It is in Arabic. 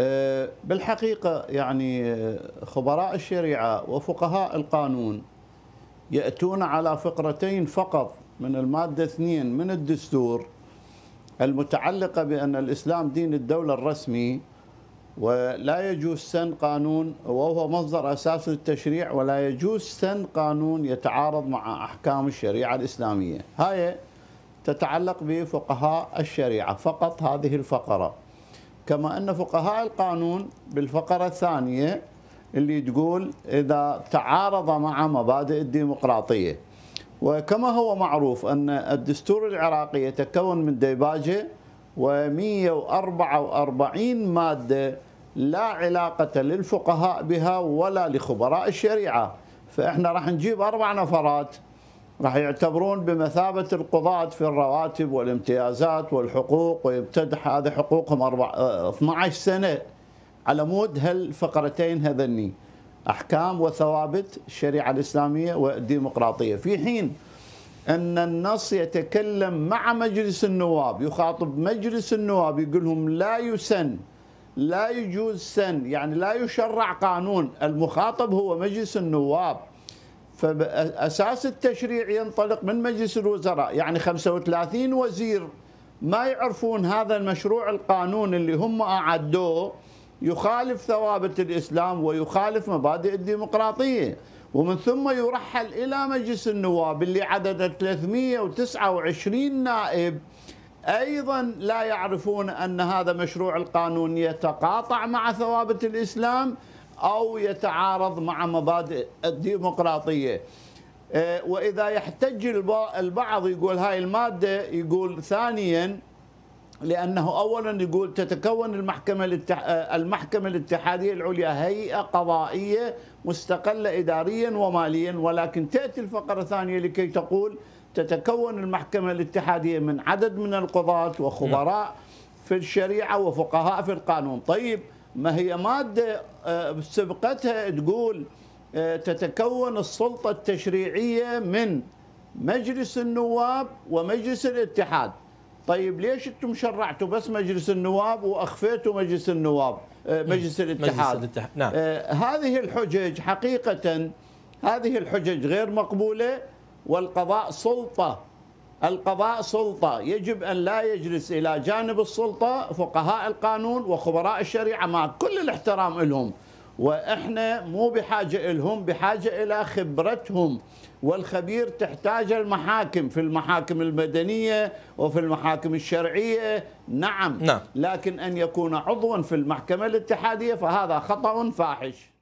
آه، بالحقيقة يعني آه، خبراء الشريعة وفقهاء القانون يأتون على فقرتين فقط من المادة اثنين من الدستور المتعلقة بأن الإسلام دين الدولة الرسمي ولا يجوز سن قانون وهو مصدر أساس للتشريع ولا يجوز سن قانون يتعارض مع أحكام الشريعة الإسلامية هاي تتعلق بفقهاء الشريعة فقط هذه الفقرة كما أن فقهاء القانون بالفقرة الثانية اللي تقول إذا تعارض مع مبادئ الديمقراطية وكما هو معروف أن الدستور العراقي يتكون من ديباجة و144 مادة لا علاقة للفقهاء بها ولا لخبراء الشريعة فإحنا راح نجيب أربع نفرات راح يعتبرون بمثابة القضاة في الرواتب والامتيازات والحقوق ويمتدح هذه حقوقهم 12 آه، سنة على مود هالفقرتين هذني أحكام وثوابت الشريعة الإسلامية والديمقراطية في حين أن النص يتكلم مع مجلس النواب يخاطب مجلس النواب يقول لهم لا يسن لا يجوز سن يعني لا يشرع قانون المخاطب هو مجلس النواب فأساس التشريع ينطلق من مجلس الوزراء يعني 35 وزير ما يعرفون هذا المشروع القانون اللي هم أعدوه يخالف ثوابت الإسلام ويخالف مبادئ الديمقراطية ومن ثم يرحل إلى مجلس النواب اللي عدده 329 نائب أيضا لا يعرفون أن هذا مشروع القانون يتقاطع مع ثوابت الإسلام أو يتعارض مع مبادئ الديمقراطية إيه، وإذا يحتج البعض يقول هاي المادة يقول ثانياً لانه اولا يقول تتكون المحكمه المحكمه الاتحاديه العليا هيئه قضائيه مستقله اداريا وماليا ولكن تاتي الفقره الثانيه لكي تقول تتكون المحكمه الاتحاديه من عدد من القضاه وخبراء نعم. في الشريعه وفقهاء في القانون طيب ما هي مادة آه، سبقتها تقول آه، تتكون السلطة التشريعية من مجلس النواب ومجلس الاتحاد طيب ليش انتم شرعتوا بس مجلس النواب واخفيتوا مجلس النواب آه، مجلس الاتحاد مجلس الاتحاد نعم هذه الحجج حقيقه هذه الحجج غير مقبوله والقضاء سلطه القضاء سلطة يجب أن لا يجلس إلى جانب السلطة فقهاء القانون وخبراء الشريعة مع كل الاحترام لهم وإحنا مو بحاجة لهم بحاجة إلى خبرتهم والخبير تحتاج المحاكم في المحاكم المدنية وفي المحاكم الشرعية نعم, نعم. لكن أن يكون عضوا في المحكمة الاتحادية فهذا خطأ فاحش